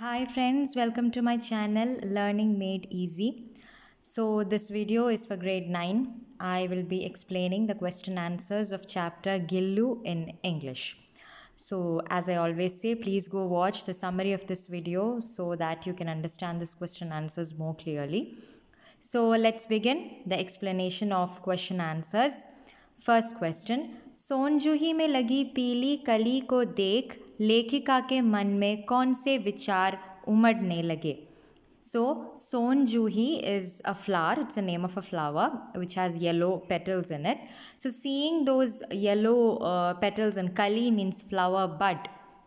Hi friends, welcome to my channel Learning Made Easy. So this video is for grade 9. I will be explaining the question answers of chapter Gillu in English. So as I always say, please go watch the summary of this video so that you can understand this question answers more clearly. So let's begin the explanation of question answers. First question, Sonjuhi me lagi pili kali ko को लेखिका के मन में कौन से विचार उमड़ने So sonjuhi is a flower. It's the name of a flower which has yellow petals in it. So seeing those yellow uh, petals and kali means flower bud.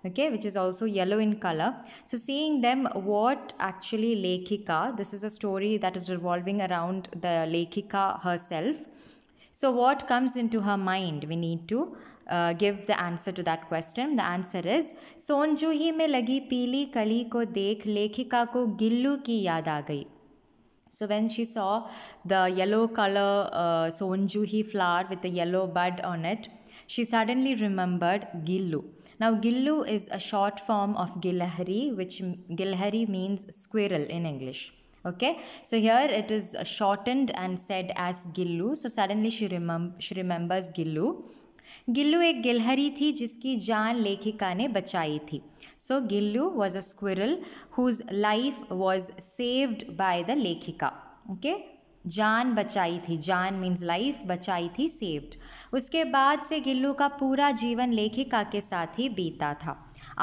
Okay, which is also yellow in color. So seeing them, what actually Lekika? This is a story that is revolving around the Lekika herself. So what comes into her mind? We need to uh, give the answer to that question. The answer is सोनजूही में लगी पीली कली को देख लेखिका को गिल्लू की याद आ So when she saw the yellow color uh, sonjuhi flower with the yellow bud on it, she suddenly remembered gillu. Now gillu is a short form of gilhari, which gilhari means squirrel in English. Okay, so here it is shortened and said as gillu. So suddenly she remem- she remembers gillu, गिल्लू एक गिलहरी थी जिसकी जान लेखिका ने बचाई थी so Gillu was a squirrel whose life was saved by the लेखिका ओके जान बचाई थी जान मीन्स लाइफ बचाई थी सेव्ड उसके बाद से गिल्लू का पूरा जीवन लेखिका के साथ ही बीता था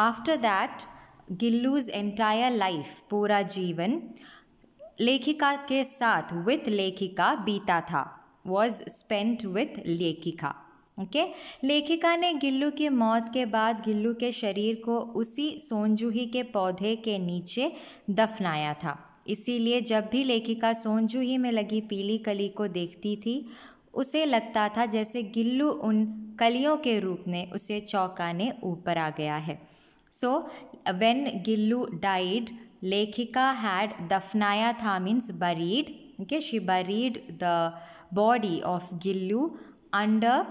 after that Gillu's entire life पूरा जीवन लेखिका के साथ विथ लेखिका बीता था वॉज स्पेंट विथ लेखिका ओके okay? लेखिका ने गिल्लू की मौत के बाद गिल्लू के शरीर को उसी सोनजूही के पौधे के नीचे दफनाया था इसीलिए जब भी लेखिका सोनजूही में लगी पीली कली को देखती थी उसे लगता था जैसे गिल्लू उन कलियों के रूप में उसे चौंकाने ऊपर आ गया है सो वेन गिल्लू डाइड लेखिका हैड दफनाया था means buried okay she buried the body of Gillu under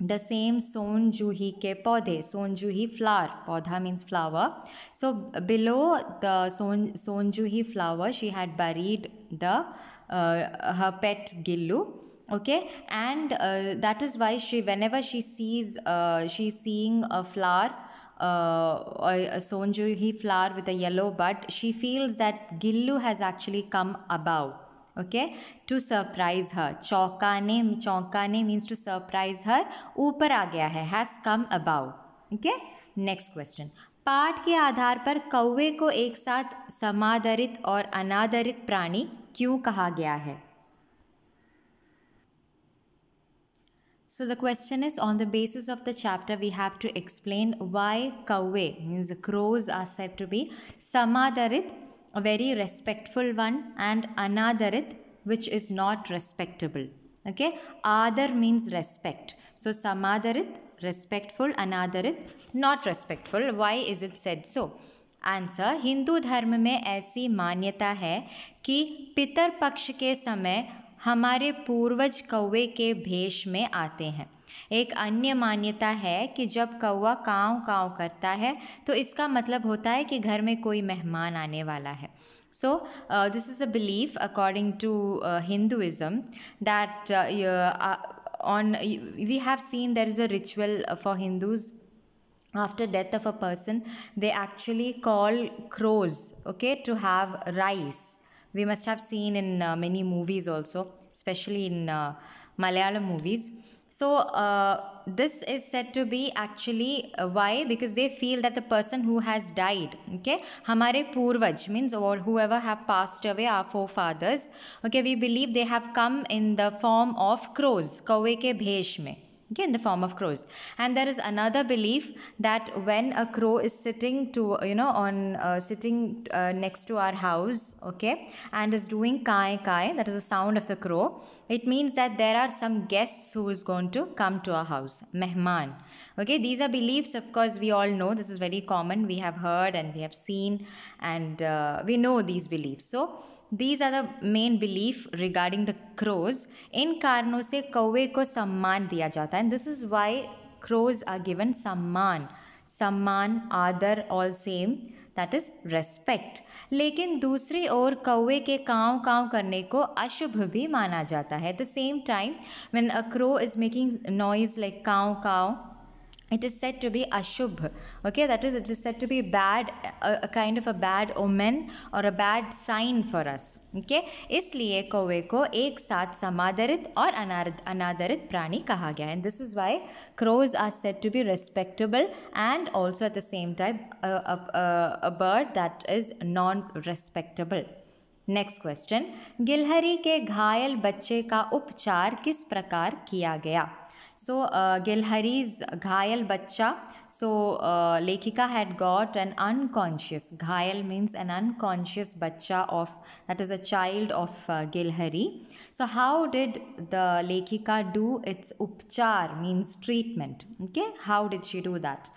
the same sonjuhi ke paudhe sonjuhi flower paudha means flower so below the son, sonjuhi flower she had buried the uh, her pet gillu okay and uh, that is why she whenever she sees uh, she's seeing a flower uh, a sonjuhi flower with a yellow bud she feels that gillu has actually come above okay to surprise her चौंकाने चौंकाने means to surprise हर ऊपर आ गया है has come above okay next question पाठ के आधार पर कौवे को एक साथ समादरित और अनादरित प्राणी क्यों कहा गया है so the question is on the basis of the chapter we have to explain why कौवे means crows are set to be समादरित a very respectful one, and anadarit, which is not respectable. Okay, adar means respect. So samadarit, respectful, anadarit, not respectful. Why is it said so? Answer Hindu धर्म में ऐसी मान्यता है कि पितर पक्ष के समय हमारे पूर्वज कौवे के भेष में आते हैं एक अन्य मान्यता है कि जब कौवा काँव काँव करता है तो इसका मतलब होता है कि घर में कोई मेहमान आने वाला है So, uh, this is a belief according to uh, Hinduism that uh, uh, on we have seen there is a ritual for Hindus after death of a person they actually call crows okay to have rice we must have seen in many movies also especially in malayalam movies So uh, this is said to be actually uh, why because they feel that the person who has died okay hamare purvaj means or whoever have passed away our forefathers okay we believe they have come in the form of crows kawe ke okay, in the form of crows. And there is another belief that when a crow is sitting to, you know, on uh, sitting uh, next to our house, okay, and is doing kai kai, that is the sound of the crow, it means that there are some guests who is going to come to our house, mehman. Okay, these are beliefs, of course, we all know. This is very common. We have heard and we have seen and uh, we know these beliefs. So, these are the main belief regarding the crows इन कारणों से कौवे को सम्मान दिया जाता है this is why crows are given सम्मान सम्मान आदर all same that is respect लेकिन दूसरी ओर कौवे के काँव काँव करने को अशुभ भी माना जाता है the same time when a crow is making noise like काँव काँव it is said to be ashubh okay that is it is said to be bad a, a kind of a bad omen or a bad sign for us okay इसलिए कौवे को एक साथ समादरित और अनादरित अनादरित प्राणी कहा गया and this is why crows are said to be respectable and also at the same time a bird that is non respectable next question गिलहरी के घायल बच्चे का उपचार किस प्रकार किया गया सो गिलहरीज घायल बच्चा सो लेखिका हैड गॉट एन अनकॉन्शियस घायल मीन्स एन अनकॉन्शियस बच्चा of that is a child of गिलहरी सो हाउ डिड द लेखिका डू इट्स उपचार means treatment okay how did she do that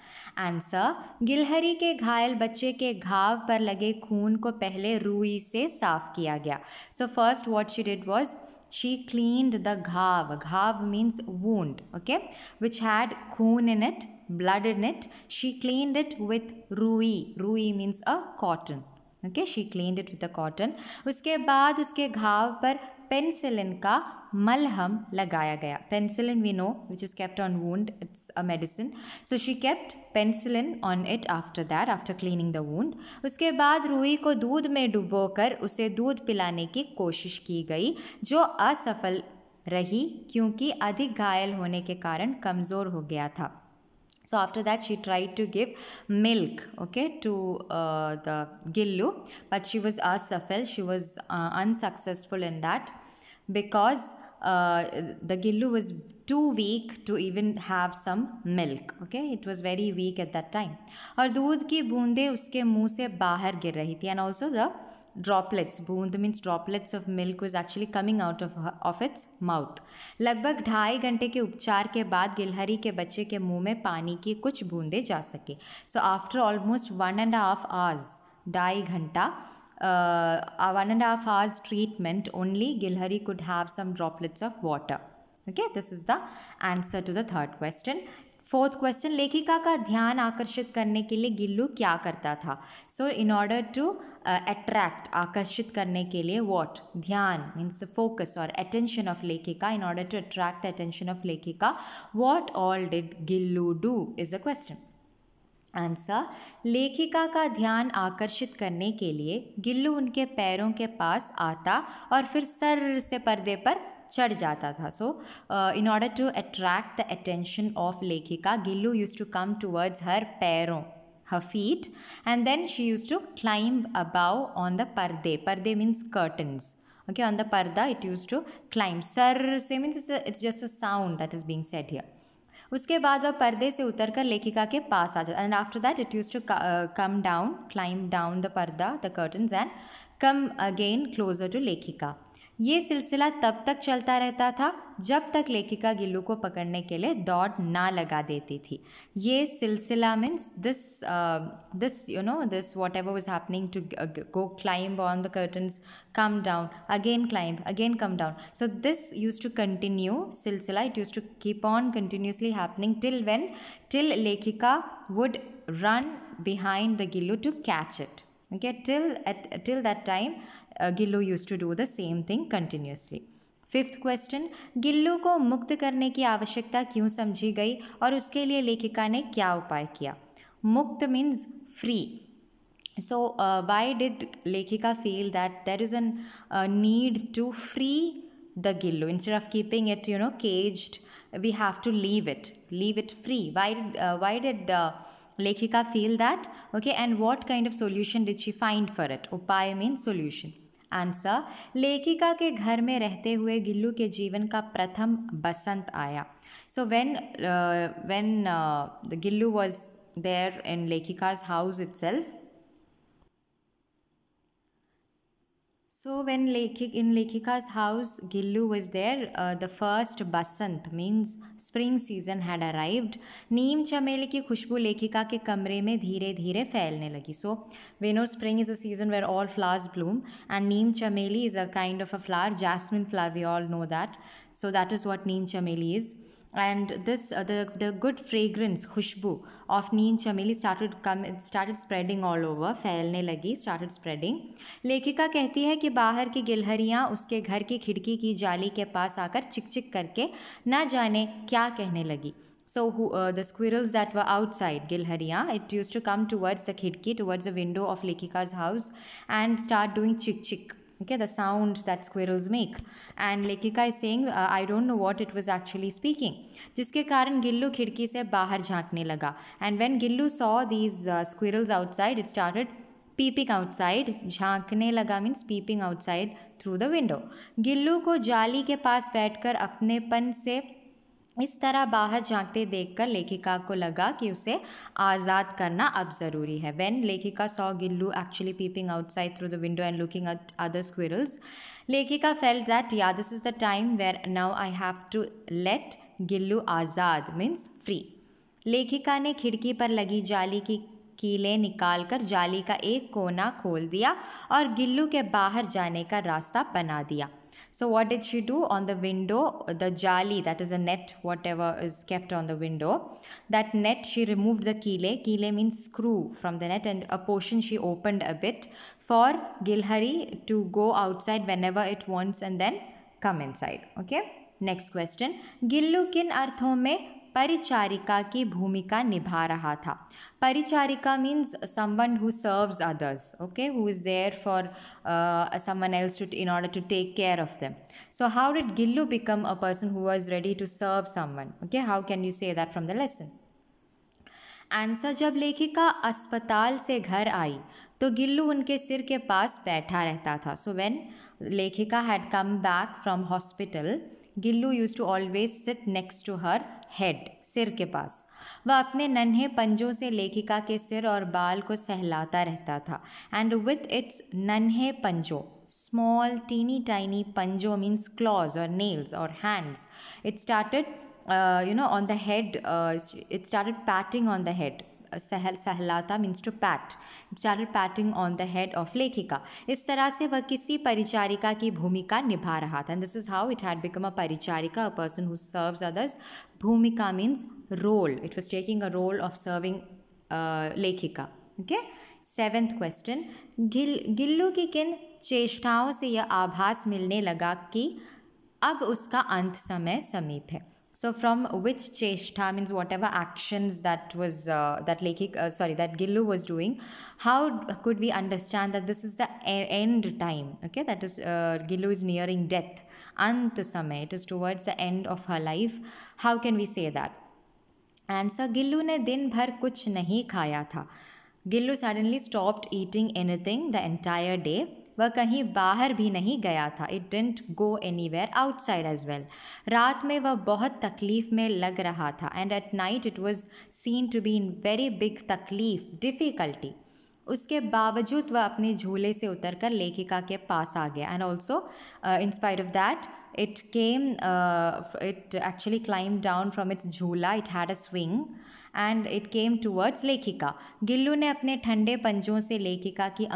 answer गिलहरी के घायल बच्चे के घाव पर लगे खून को पहले रूई से साफ किया गया so first what she did was she cleaned the ghav. Ghav means wound, okay, which had khun in it, blood in it. She cleaned it with rui. Rui means a cotton, okay she clean it with the cotton उसके बाद उसके घाव पर penicillin का मलहम लगाया गया penicillin we know which is kept on wound it's a medicine so she kept penicillin on it after that after cleaning the wound उसके बाद रूई को दूध में कर उसे दूध पिलाने की कोशिश की गई जो असफल रही क्योंकि अधिक घायल होने के कारण कमज़ोर हो गया था so after that she try to give milk okay to the Gillu but she was असफल she was unsuccessful in that because uh, the gillu was too weak to even have some milk okay it was very weak at that time aur doodh ki boonde uske muh se bahar gir rahi thi and also the droplets boond means droplets of milk was actually coming out of her, of its mouth lagbhag 2.5 ghante ke upchar ke baad gilhari ke bacche ke muh mein pani ki kuch boonde ja sake so after almost 1 and and half hours 2.5 ghanta uh, one and a half hours treatment only Gilhari could have some droplets of water. Okay, this is the answer to the third question. Fourth question लेखिका का ध्यान आकर्षित करने के लिए गिल्लू क्या करता था so in order to attract आकर्षित करने के लिए वॉट ध्यान मीन्स फोकस और attention of lekhika in order to attract the attention of lekhika what all did Gillu do is a question answer लेखिका का ध्यान आकर्षित करने के लिए गिल्लू उनके पैरों के पास आता और फिर सर से पर्दे पर चढ़ जाता था so in order to attract the attention of lekhika Gillu use to come towards her पैरों her feet and then she use to climb about on the पर्दे पर्दे means curtains okay on the पर्दा इट यूज टू क्लाइंब सर से means it's just a sound that is being set here उसके बाद वह पर्दे से उतर कर लेखिका के पास आ जाता and after that it use to come down climb down the पर्दा the curtains and come again closer to lekhika ये सिलसिला तब तक चलता रहता था जब तक लेखिका गिल्लू को पकड़ने के लिए दौड़ ना लगा देती थी ये सिलसिला means this this you know this whatever was happening to go climb on the curtains come down again climb again so this used to continue silsila used to keep on continuously happening till when till lekhika would run behind the gilu to catch it okay till at till that time uh, gilu used to do the same thing continuously fifth question Gillu को मुक्त करने की आवश्यकता क्यों समझी गई और उसके लिए लेखिका ने क्या उपाय किया मुक्त means free so why did lekhika feel that there is an need to free the Gillu instead of keeping it you know caged we have to leave it leave it free why why did lekhika feel that okay and what kind of solution did she find for it उपाय means solution answer लेखिका के घर में रहते हुए गिल्लू के जीवन का प्रथम बसंत आया so when when Gillu was in lekhika's house itself So when Lekhik, in Lekhika's house, Gillu was there, uh, the first basant means spring season had arrived. Neem chameli ki khushbu Lekhika ke kamre mein dheere So we know spring is a season where all flowers bloom and neem chameli is a kind of a flower, jasmine flower, we all know that. So that is what neem chameli is and this uh, the the good fragrance khushbu of neem chameli started come started spreading all over फैलने lagi started spreading लेखिका कहती है कि बाहर की गिलहरियाँ उसके घर की खिड़की की जाली के पास आकर चिक चिक करके ना जाने क्या कहने लगी So who, uh, the squirrels that were outside Gilhariya, it used to come towards the khidki, towards the window of Lekika's house and start doing chik chik. okay the sound that squirrels make and lekika is saying uh, i don't know what it was actually speaking जिसके कारण गिल्लू खिड़की से बाहर झांकने लगा and when Gillu saw these squirrels outside it started peeping outside झांकने लगा means peeping outside through the window Gillu को जाली के पास बैठकर अपनेपन से इस तरह बाहर झांकते देखकर लेखिका को लगा कि उसे आज़ाद करना अब ज़रूरी है when lekhika saw Gillu actually peeping outside through the window and looking at other squirrels lekhika felt that yeah this is the time where now I have to let Gillu आज़ाद मीन्स फ्री लेखिका ने खिड़की पर लगी जाली की कीले कर जाली का एक कोना खोल दिया और गिल्लू के बाहर जाने का रास्ता बना दिया So what did she do on the window, the jali, that is a net, whatever is kept on the window. That net, she removed the kile. Kile means screw from the net and a portion she opened a bit for Gilhari to go outside whenever it wants and then come inside. Okay. Next question. Gillu किन अर्थों में परिचारिका की भूमिका निभा रहा था परिचारिका means someone who serves others okay who is there for someone else to in order to take care of them so how did Gillu become a person who was ready to serve someone okay how can you say that from the lesson answer जब लेखिका अस्पताल से घर आई तो गिल्लू उनके सिर के पास बैठा रहता था so when lekhika had come back from hospital Gillu use to always sit next to her head सिर के पास वह अपने नन्हे पंजों से लेखिका के सिर और बाल को सहलाता रहता था एंड विथ इट्स नन्हे पंजों स्मॉल टीनी टाइनी पंजों मीन्स क्लॉज और नेल्स और hands it started you know on the head it started patting on the head सहल सहलाता मीन्स टू पैट चल patting on the head of lekhika इस तरह से वह किसी परिचारिका की भूमिका निभा रहा था this is how it had become a परिचारिका a person who serves others भूमिका means role it was taking a role of serving lekhika okay seventh question गिल गिल्लू की किन चेष्टाओं से यह आभास मिलने लगा कि अब उसका अंत समय समीप है So from which cheshta means whatever actions that was uh, that Lekhi uh, sorry that Gillu was doing, how could we understand that this is the end time? Okay, that is uh, Gillu is nearing death. Antasame, it is towards the end of her life. How can we say that? Answer: Gillu ne din bhar kuch nahi khaya tha. Gillu suddenly stopped eating anything the entire day. वह कहीं बाहर भी नहीं गया था it didn't go anywhere outside as well रात में वह बहुत तकलीफ़ में लग रहा था and at night it was seen to be in very big तकलीफ डिफ़िकल्टी उसके बावजूद वह अपने झूले से उतर कर लेखिका के पास आ गया and also in spite of that it came it actually climb down from its झूला it had a swing and it came towards lekhika Gillu ने अपने ठंडे पंजों से लेखिका की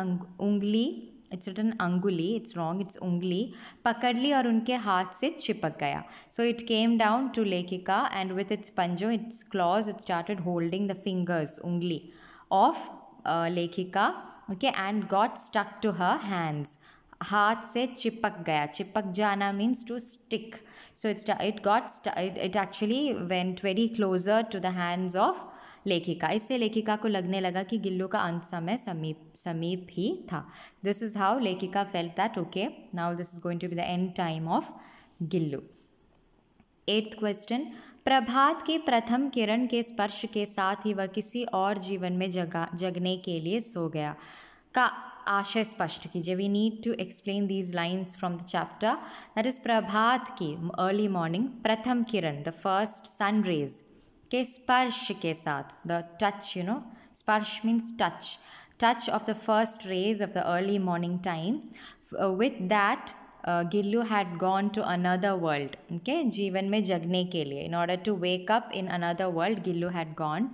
उंगली इट्स रिटन अंगुली इट्स रॉन्ग इट्स उंगली पकड़ ली और उनके हाथ से चिपक गया so it came down to lekhika and with its पंजो its claws it started holding the fingers उंगली of lekhika okay and got stuck to her hands हाथ से चिपक गया चिपक जाना means to stick so it's it got it actually went very closer to the hands of lekhika इससे लेखिका को लगने लगा कि गिल्लू का अंत समय समीप समीप ही था this is how lekhika felt that okay now this is going to be the end time of Gillu eighth question प्रभात के प्रथम किरण के स्पर्श के साथ ही वह किसी और जीवन में जगा जगने के लिए सो गया का आशय स्पष्ट कीजिए we need to explain these lines from the chapter that is प्रभात की अर्ली मॉर्निंग प्रथम किरण द फर्स्ट सन रेज के स्पर्श के साथ द टच यू नो स्पर्श means touch touch of the first rays of the early morning time with that Gillu had gone to another world okay जीवन में जगने के लिए in order to wake up in another world Gillu had gone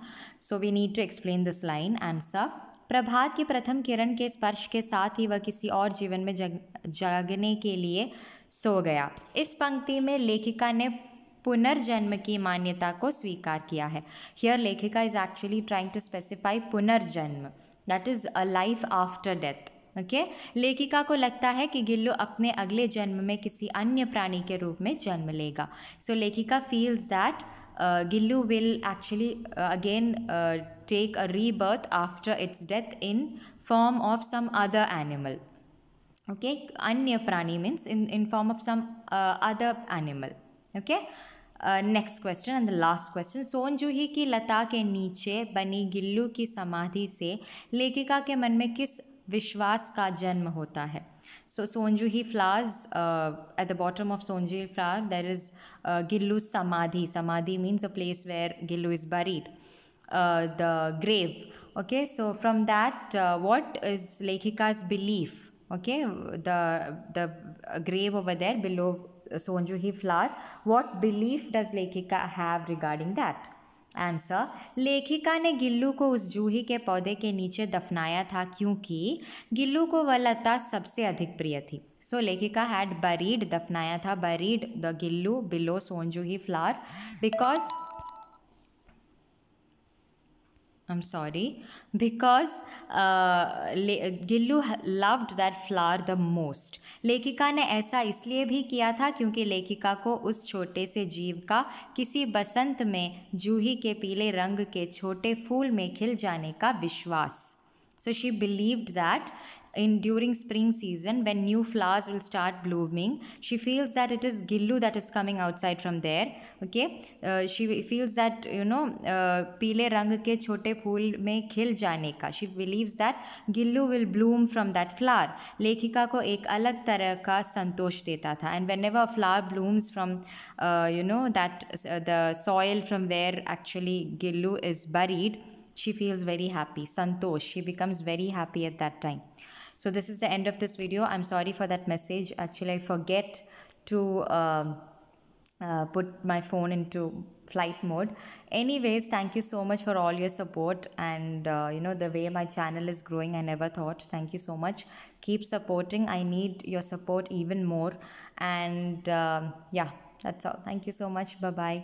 so we need to explain this line answer प्रभात की प्रथम किरण के स्पर्श के साथ ही वह किसी और जीवन में जग जागने के लिए सो गया इस पंक्ति में लेखिका ने पुनर्जन्म की मान्यता को स्वीकार किया है here lekhika is actually trying to specify पुनर्जन्म that is a life after death okay लेखिका को लगता है कि गिल्लू अपने अगले जन्म में किसी अन्य प्राणी के रूप में जन्म लेगा so so, lekhika feels that uh, Gillu will actually again take a rebirth after its death in form of some other animal okay अन्य प्राणी means in in form of some other animal okay next question and the last question सोनजूही की लता के नीचे बनी गिल्लू की समाधि से लेखिका के मन में किस विश्वास का जन्म होता है so sonjuhi flowers at the bottom of sonjuhi flower there is Gillu samadhi samadhi means a place where Gillu is buried the grave okay so from that what is lekhika's belief okay the grave over there below Sonjuhi flower. What belief does Lekhika have regarding that? Answer लेखिका ने गिल्लू को उस जूही के पौधे के नीचे दफनाया था क्योंकि गिल्लू को वह लता सबसे अधिक प्रिय थी so so, lekhika had buried दफनाया था buried the Gillu below sonjuhi flower because I'm sorry, because uh, Gillu loved that flower the most लेखिका ने ऐसा इसलिए भी किया था क्योंकि लेखिका को उस छोटे से जीव का किसी बसंत में जूही के पीले रंग के छोटे फूल में खिल जाने का विश्वास so she believed that in during spring season when new flowers will start blooming she feels that it is gillu that is coming outside from there okay uh, she feels that you know uh, rang ke chote phool mein khil jane ka she believes that gillu will bloom from that flower लेखिका को ek अलग तरह का संतोष देता था and whenever flower blooms from you know that the soil from where actually gillu is buried, she feels very happy santosh she becomes very happy at that time so this is the end of this video. I'm sorry for that message. Actually, I forget to uh, uh, put my phone into flight mode anyways thank you so much for all your support and uh, you know the way my channel is growing i never thought thank you so much keep supporting i need your support even more and uh, yeah that's all thank you so much bye bye